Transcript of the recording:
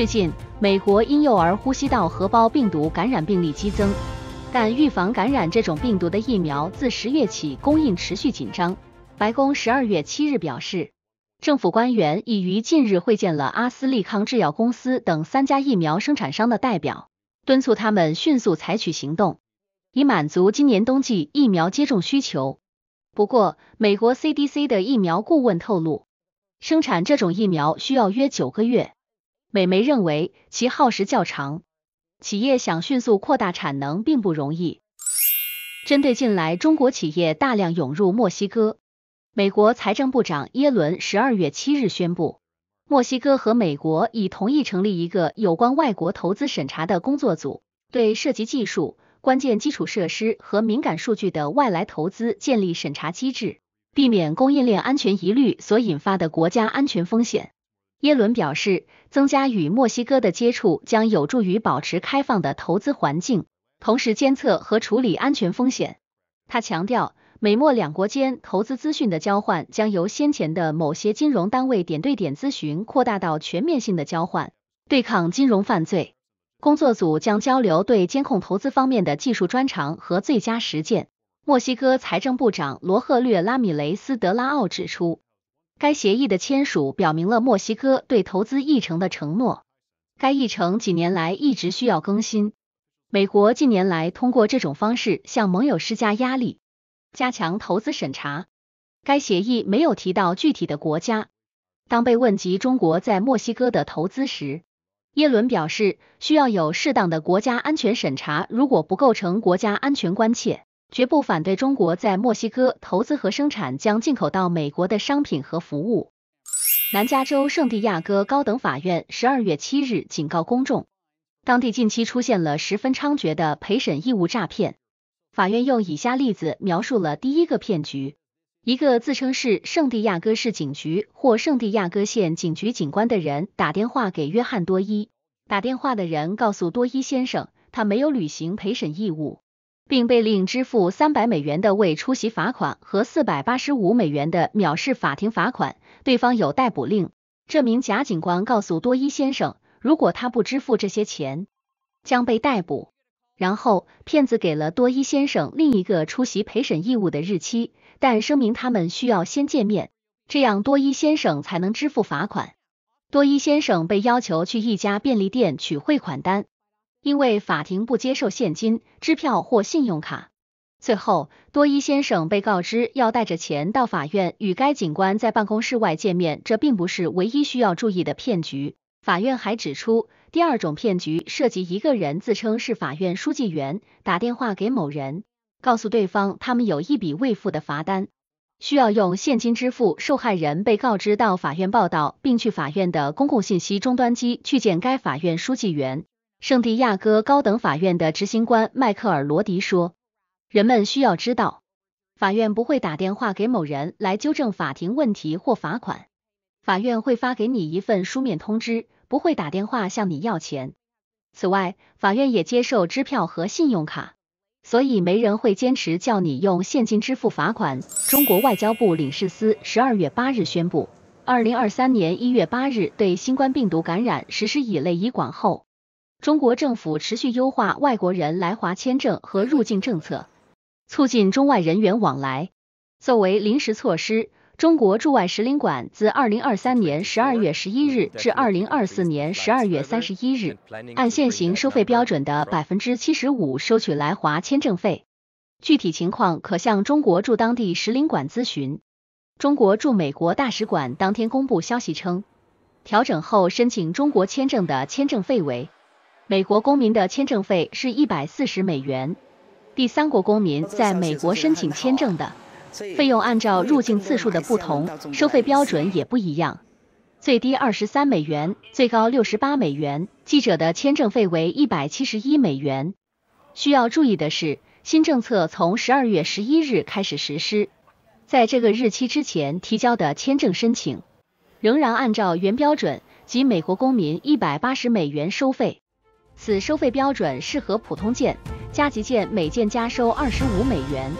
最近，美国婴幼儿呼吸道合胞病毒感染病例激增，但预防感染这种病毒的疫苗自十月起供应持续紧张。白宫十二月七日表示，政府官员已于近日会见了阿斯利康制药公司等三家疫苗生产商的代表，敦促他们迅速采取行动，以满足今年冬季疫苗接种需求。不过，美国 CDC 的疫苗顾问透露，生产这种疫苗需要约九个月。美媒认为其耗时较长，企业想迅速扩大产能并不容易。针对近来中国企业大量涌入墨西哥，美国财政部长耶伦十二月七日宣布，墨西哥和美国已同意成立一个有关外国投资审查的工作组，对涉及技术、关键基础设施和敏感数据的外来投资建立审查机制，避免供应链安全疑虑所引发的国家安全风险。耶伦表示，增加与墨西哥的接触将有助于保持开放的投资环境，同时监测和处理安全风险。他强调，美墨两国间投资资讯的交换将由先前的某些金融单位点对点咨询扩大到全面性的交换，对抗金融犯罪。工作组将交流对监控投资方面的技术专长和最佳实践。墨西哥财政部长罗赫略拉米雷斯德拉奥指出。该协议的签署表明了墨西哥对投资议程的承诺。该议程几年来一直需要更新。美国近年来通过这种方式向盟友施加压力，加强投资审查。该协议没有提到具体的国家。当被问及中国在墨西哥的投资时，耶伦表示，需要有适当的国家安全审查，如果不构成国家安全关切。绝不反对中国在墨西哥投资和生产将进口到美国的商品和服务。南加州圣地亚哥高等法院十二月七日警告公众，当地近期出现了十分猖獗的陪审义务诈骗。法院用以下例子描述了第一个骗局：一个自称是圣地亚哥市警局或圣地亚哥县警局警官的人打电话给约翰多伊，打电话的人告诉多伊先生，他没有履行陪审义务。并被令支付三百美元的未出席罚款和四百八十五美元的藐视法庭罚款，对方有逮捕令。这名假警官告诉多伊先生，如果他不支付这些钱，将被逮捕。然后，骗子给了多伊先生另一个出席陪审义务的日期，但声明他们需要先见面，这样多伊先生才能支付罚款。多伊先生被要求去一家便利店取汇款单。因为法庭不接受现金、支票或信用卡，最后多伊先生被告知要带着钱到法院与该警官在办公室外见面。这并不是唯一需要注意的骗局。法院还指出，第二种骗局涉及一个人自称是法院书记员，打电话给某人，告诉对方他们有一笔未付的罚单，需要用现金支付。受害人被告知到法院报道，并去法院的公共信息终端机去见该法院书记员。圣地亚哥高等法院的执行官迈克尔罗迪说：“人们需要知道，法院不会打电话给某人来纠正法庭问题或罚款。法院会发给你一份书面通知，不会打电话向你要钱。此外，法院也接受支票和信用卡，所以没人会坚持叫你用现金支付罚款。”中国外交部领事司十二月八日宣布，二零二三年一月八日对新冠病毒感染实施乙类乙管后。中国政府持续优化外国人来华签证和入境政策，促进中外人员往来。作为临时措施，中国驻外使领馆自二零二三年十二月十一日至二零二四年十二月三十一日，按现行收费标准的百分之七十五收取来华签证费。具体情况可向中国驻当地使领馆咨询。中国驻美国大使馆当天公布消息称，调整后申请中国签证的签证费为。美国公民的签证费是一百四十美元。第三国公民在美国申请签证的费用，按照入境次数的不同，收费标准也不一样，最低二十三美元，最高六十八美元。记者的签证费为一百七十一美元。需要注意的是，新政策从十二月十一日开始实施，在这个日期之前提交的签证申请，仍然按照原标准，即美国公民一百八十美元收费。此收费标准适合普通件，加急件每件加收二十五美元。